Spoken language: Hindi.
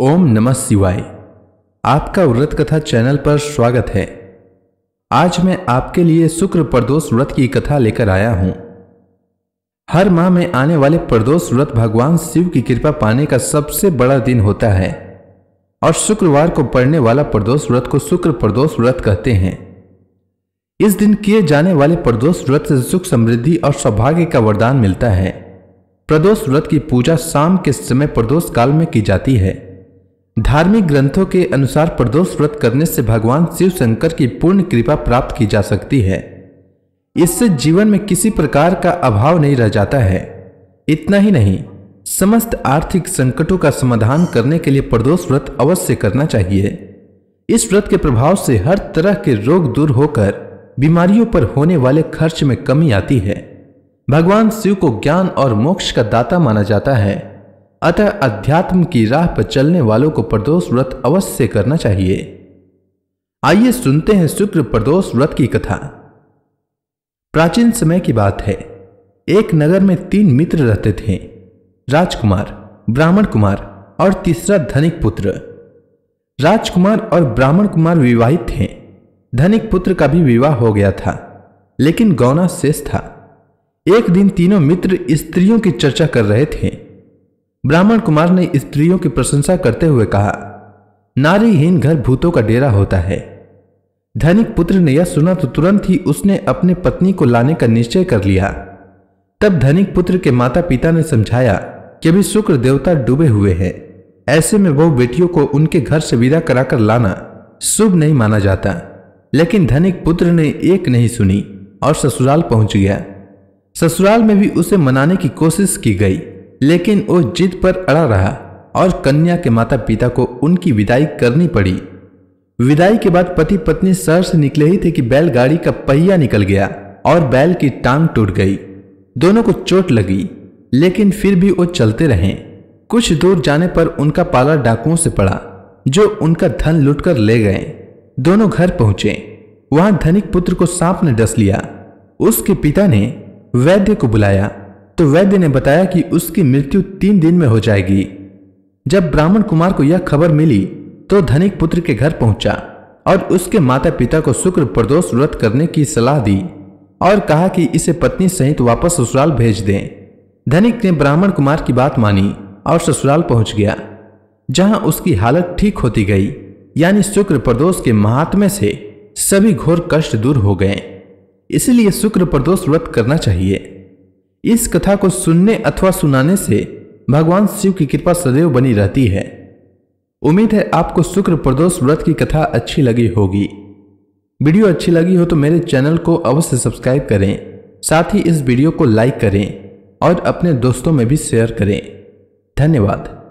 ओम नमः शिवाय आपका व्रत कथा चैनल पर स्वागत है आज मैं आपके लिए शुक्र प्रदोष व्रत की कथा लेकर आया हूं हर माह में आने वाले प्रदोष व्रत भगवान शिव की कृपा पाने का सबसे बड़ा दिन होता है और शुक्रवार को पड़ने वाला प्रदोष व्रत को शुक्र प्रदोष व्रत कहते हैं इस दिन किए जाने वाले प्रदोष व्रत से सुख समृद्धि और सौभाग्य का वरदान मिलता है प्रदोष व्रत की पूजा शाम के समय प्रदोष काल में की जाती है धार्मिक ग्रंथों के अनुसार प्रदोष व्रत करने से भगवान शिव शंकर की पूर्ण कृपा प्राप्त की जा सकती है इससे जीवन में किसी प्रकार का अभाव नहीं रह जाता है इतना ही नहीं समस्त आर्थिक संकटों का समाधान करने के लिए प्रदोष व्रत अवश्य करना चाहिए इस व्रत के प्रभाव से हर तरह के रोग दूर होकर बीमारियों पर होने वाले खर्च में कमी आती है भगवान शिव को ज्ञान और मोक्ष का दाता माना जाता है अतः अध्यात्म की राह पर चलने वालों को प्रदोष व्रत अवश्य करना चाहिए आइए सुनते हैं शुक्र प्रदोष व्रत की कथा प्राचीन समय की बात है एक नगर में तीन मित्र रहते थे राजकुमार ब्राह्मण कुमार और तीसरा धनिक पुत्र राजकुमार और ब्राह्मण कुमार विवाहित थे धनिक पुत्र का भी विवाह हो गया था लेकिन गौना शेष था एक दिन तीनों मित्र स्त्रियों की चर्चा कर रहे थे ब्राह्मण कुमार ने स्त्रियों की प्रशंसा करते हुए कहा नारीहीन घर भूतों का डेरा होता है धनिक पुत्र ने यह सुना तो तुरंत ही उसने अपने पत्नी को लाने का निश्चय कर लिया तब धनिक पुत्र के माता पिता ने समझाया कि अभी शुक्र देवता डूबे हुए हैं ऐसे में वो बेटियों को उनके घर से विदा कराकर लाना शुभ नहीं माना जाता लेकिन धनिक पुत्र ने एक नहीं सुनी और ससुराल पहुंच गया ससुराल में भी उसे मनाने की कोशिश की गई लेकिन वो जिद पर अड़ा रहा और कन्या के माता पिता को उनकी विदाई करनी पड़ी विदाई के बाद पति पत्नी शहर से निकले ही थे कि बैलगाड़ी का पहिया निकल गया और बैल की टांग टूट गई दोनों को चोट लगी लेकिन फिर भी वो चलते रहे कुछ दूर जाने पर उनका पाला डाकुओं से पड़ा जो उनका धन लुटकर ले गए दोनों घर पहुंचे वहां धनिक पुत्र को सांप ने डस लिया उसके पिता ने वैद्य को बुलाया तो वैद्य ने बताया कि उसकी मृत्यु तीन दिन में हो जाएगी जब ब्राह्मण कुमार को यह खबर मिली तो धनिक पुत्र के घर पहुंचा और उसके माता पिता को शुक्र प्रदोष व्रत करने की सलाह दी और कहा कि इसे पत्नी सहित वापस ससुराल भेज दें धनिक ने ब्राह्मण कुमार की बात मानी और ससुराल पहुंच गया जहां उसकी हालत ठीक होती गई यानी शुक्र प्रदोष के महात्म्य से सभी घोर कष्ट दूर हो गए इसलिए शुक्र प्रदोष व्रत करना चाहिए इस कथा को सुनने अथवा सुनाने से भगवान शिव की कृपा सदैव बनी रहती है उम्मीद है आपको शुक्र प्रदोष व्रत की कथा अच्छी लगी होगी वीडियो अच्छी लगी हो तो मेरे चैनल को अवश्य सब्सक्राइब करें साथ ही इस वीडियो को लाइक करें और अपने दोस्तों में भी शेयर करें धन्यवाद